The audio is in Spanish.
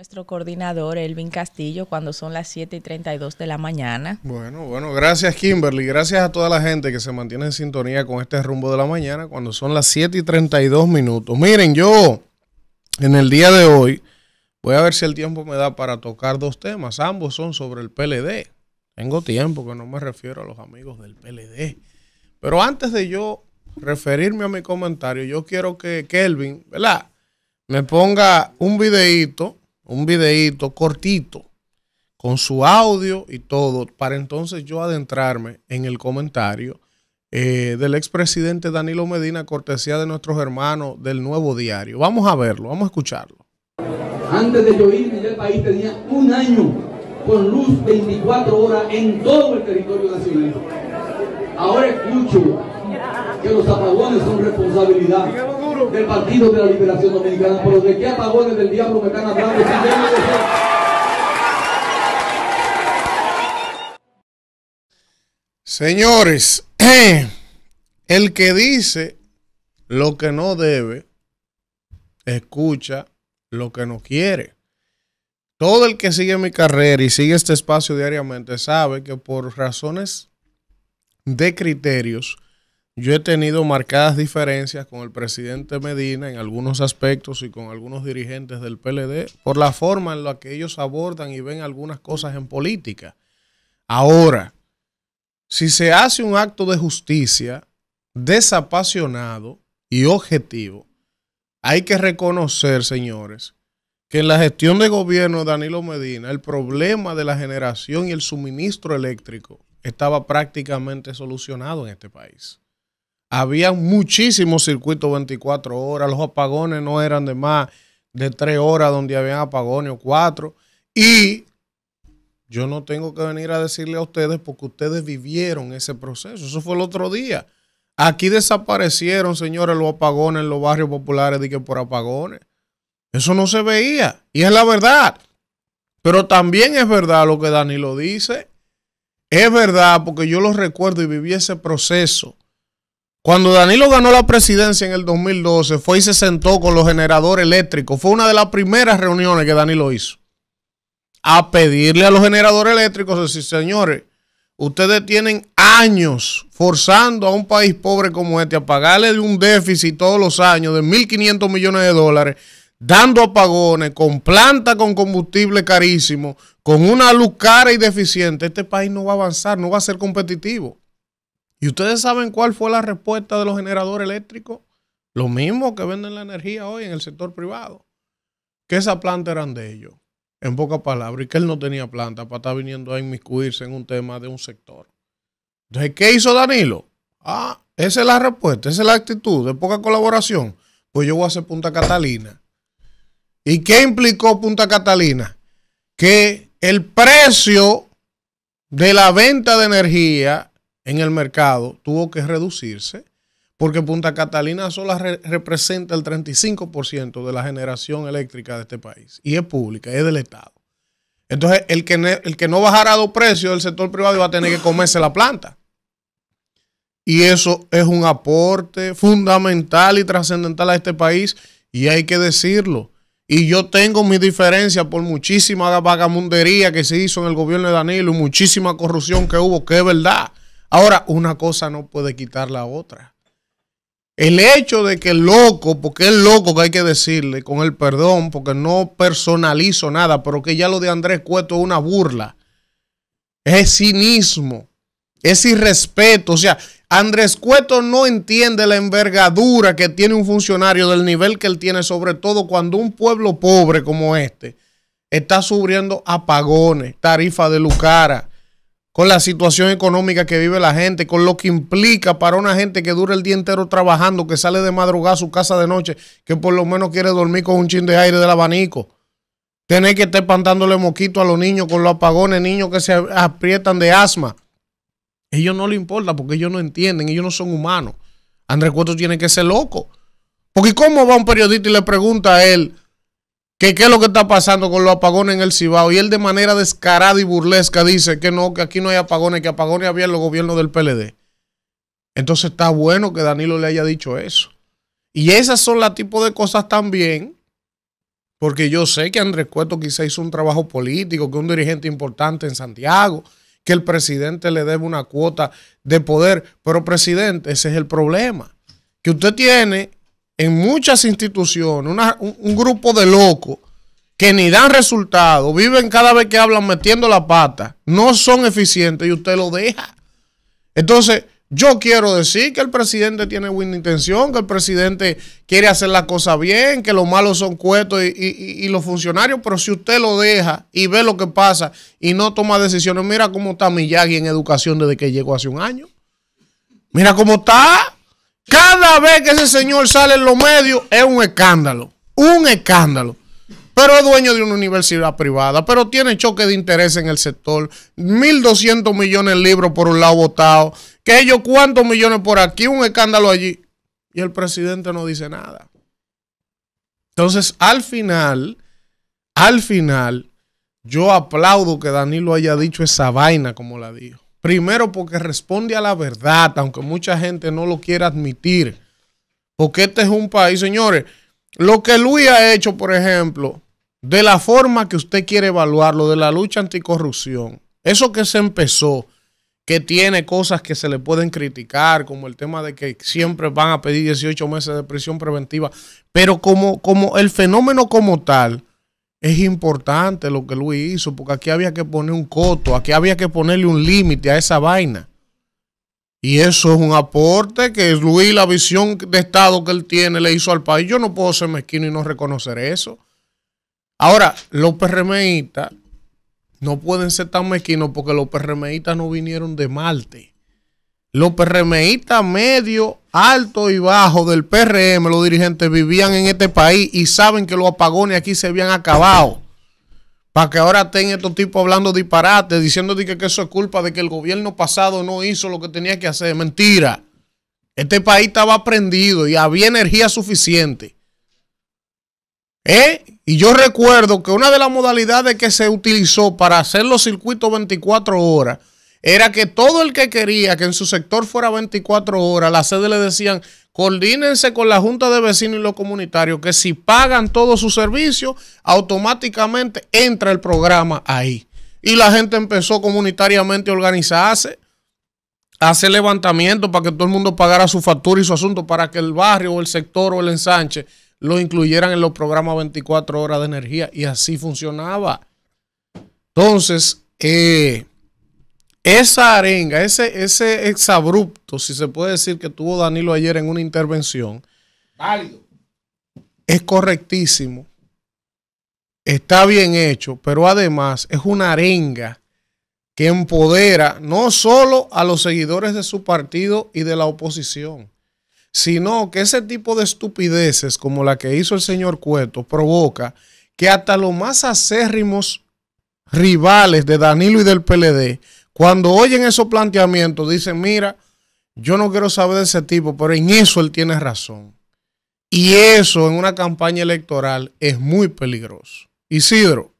nuestro coordinador Elvin Castillo cuando son las 7 y 32 de la mañana. Bueno, bueno, gracias Kimberly, gracias a toda la gente que se mantiene en sintonía con este rumbo de la mañana cuando son las 7 y 32 minutos. Miren, yo en el día de hoy voy a ver si el tiempo me da para tocar dos temas, ambos son sobre el PLD. Tengo tiempo que no me refiero a los amigos del PLD. Pero antes de yo referirme a mi comentario, yo quiero que Kelvin, ¿verdad? Me ponga un videíto un videíto cortito con su audio y todo, para entonces yo adentrarme en el comentario eh, del expresidente Danilo Medina, cortesía de nuestros hermanos del Nuevo Diario. Vamos a verlo, vamos a escucharlo. Antes de yo irme, ya el país tenía un año con luz 24 horas en todo el territorio nacional. Ahora escucho que los apagones son responsabilidad del Partido de la Liberación Dominicana. Pero de qué apagones del diablo me están hablando. Señores, el que dice lo que no debe, escucha lo que no quiere. Todo el que sigue mi carrera y sigue este espacio diariamente sabe que por razones de criterios, yo he tenido marcadas diferencias con el presidente Medina en algunos aspectos y con algunos dirigentes del PLD por la forma en la que ellos abordan y ven algunas cosas en política. Ahora, si se hace un acto de justicia desapasionado y objetivo, hay que reconocer, señores, que en la gestión de gobierno de Danilo Medina el problema de la generación y el suministro eléctrico estaba prácticamente solucionado en este país había muchísimos circuitos 24 horas, los apagones no eran de más de 3 horas donde habían apagones o 4. Y yo no tengo que venir a decirle a ustedes porque ustedes vivieron ese proceso. Eso fue el otro día. Aquí desaparecieron, señores, los apagones en los barrios populares, de por apagones. Eso no se veía. Y es la verdad. Pero también es verdad lo que Danilo dice. Es verdad porque yo lo recuerdo y viví ese proceso. Cuando Danilo ganó la presidencia en el 2012, fue y se sentó con los generadores eléctricos. Fue una de las primeras reuniones que Danilo hizo. A pedirle a los generadores eléctricos, decir, señores, ustedes tienen años forzando a un país pobre como este a pagarle de un déficit todos los años de 1.500 millones de dólares, dando apagones, con planta con combustible carísimo, con una luz cara y deficiente. Este país no va a avanzar, no va a ser competitivo. ¿Y ustedes saben cuál fue la respuesta de los generadores eléctricos? Lo mismo que venden la energía hoy en el sector privado. Que esa planta eran de ellos, en pocas palabras, y que él no tenía planta para estar viniendo a inmiscuirse en un tema de un sector. Entonces, ¿qué hizo Danilo? Ah, esa es la respuesta, esa es la actitud de poca colaboración. Pues yo voy a hacer Punta Catalina. ¿Y qué implicó Punta Catalina? Que el precio de la venta de energía en el mercado tuvo que reducirse porque Punta Catalina sola representa el 35% de la generación eléctrica de este país y es pública, es del Estado. Entonces, el que, el que no bajara los precios del sector privado va a tener que comerse la planta. Y eso es un aporte fundamental y trascendental a este país y hay que decirlo. Y yo tengo mi diferencia por muchísima vagamundería que se hizo en el gobierno de Danilo muchísima corrupción que hubo, que es verdad. Ahora, una cosa no puede quitar la otra. El hecho de que el loco, porque es loco que hay que decirle, con el perdón, porque no personalizo nada, pero que ya lo de Andrés Cueto es una burla, es cinismo, es irrespeto. O sea, Andrés Cueto no entiende la envergadura que tiene un funcionario del nivel que él tiene, sobre todo cuando un pueblo pobre como este está sufriendo apagones, tarifa de lucara con la situación económica que vive la gente, con lo que implica para una gente que dura el día entero trabajando, que sale de madrugada a su casa de noche, que por lo menos quiere dormir con un chin de aire del abanico. Tener que estar espantándole mosquito a los niños con los apagones, niños que se aprietan de asma. Ellos no le importa porque ellos no entienden, ellos no son humanos. Andrés Cueto tiene que ser loco. Porque ¿cómo va un periodista y le pregunta a él qué es lo que está pasando con los apagones en el Cibao. Y él de manera descarada y burlesca dice que no, que aquí no hay apagones, que apagones había en los gobiernos del PLD. Entonces está bueno que Danilo le haya dicho eso. Y esas son las tipo de cosas también, porque yo sé que Andrés Cueto quizá hizo un trabajo político, que un dirigente importante en Santiago, que el presidente le debe una cuota de poder. Pero presidente, ese es el problema. Que usted tiene en muchas instituciones un, grupo de locos que ni dan resultados, viven cada vez que hablan metiendo la pata, no son eficientes y usted lo deja. Entonces, yo quiero decir que el presidente tiene buena intención, que el presidente quiere hacer las cosas bien, que los malos son cuetos y, y los funcionarios, pero si usted lo deja y ve lo que pasa y no toma decisiones, mira cómo está Miyagi en educación desde que llegó hace un año. Mira cómo está. Cada vez que ese señor sale en los medios es un escándalo, un escándalo. Pero es dueño de una universidad privada, pero tiene choque de interés en el sector. 1.200 millones de libros por un lado votado, que ellos cuántos millones por aquí, un escándalo allí. Y el presidente no dice nada. Entonces, al final, al final, yo aplaudo que Danilo haya dicho esa vaina como la dijo. Primero porque responde a la verdad, aunque mucha gente no lo quiera admitir. Porque este es un país, señores, lo que Luis ha hecho, por ejemplo, de la forma que usted quiere evaluarlo, de la lucha anticorrupción, eso que se empezó, que tiene cosas que se le pueden criticar, como el tema de que siempre van a pedir 18 meses de prisión preventiva, pero como, como el fenómeno como tal, es importante lo que Luis hizo, porque aquí había que poner un coto, aquí había que ponerle un límite a esa vaina. Y eso es un aporte que Luis, la visión de Estado que él tiene, le hizo al país. Yo no puedo ser mezquino y no reconocer eso. Ahora, los perremeístas no pueden ser tan mezquinos porque los perremeístas no vinieron de Marte los PRMistas medio, alto y bajo del PRM, los dirigentes vivían en este país y saben que los apagones aquí se habían acabado. Para que ahora estén estos tipos hablando disparates, diciendo que, que eso es culpa de que el gobierno pasado no hizo lo que tenía que hacer. Mentira. Este país estaba prendido y había energía suficiente. ¿Eh? Y yo recuerdo que una de las modalidades que se utilizó para hacer los circuitos 24 horas era que todo el que quería que en su sector fuera 24 horas, la sede le decían, coordínense con la Junta de Vecinos y los comunitarios, que si pagan todos sus servicios, automáticamente entra el programa ahí. Y la gente empezó comunitariamente a organizarse, a hacer levantamiento para que todo el mundo pagara su factura y su asunto, para que el barrio o el sector o el ensanche lo incluyeran en los programas 24 horas de energía. Y así funcionaba. Entonces, eh, esa arenga, ese, ese exabrupto, si se puede decir, que tuvo Danilo ayer en una intervención, válido. Es correctísimo. Está bien hecho, pero además es una arenga que empodera no solo a los seguidores de su partido y de la oposición, sino que ese tipo de estupideces como la que hizo el señor Cueto provoca que hasta los más acérrimos rivales de Danilo y del PLD cuando oyen esos planteamientos, dicen, mira, yo no quiero saber de ese tipo, pero en eso él tiene razón. Y eso en una campaña electoral es muy peligroso. Isidro.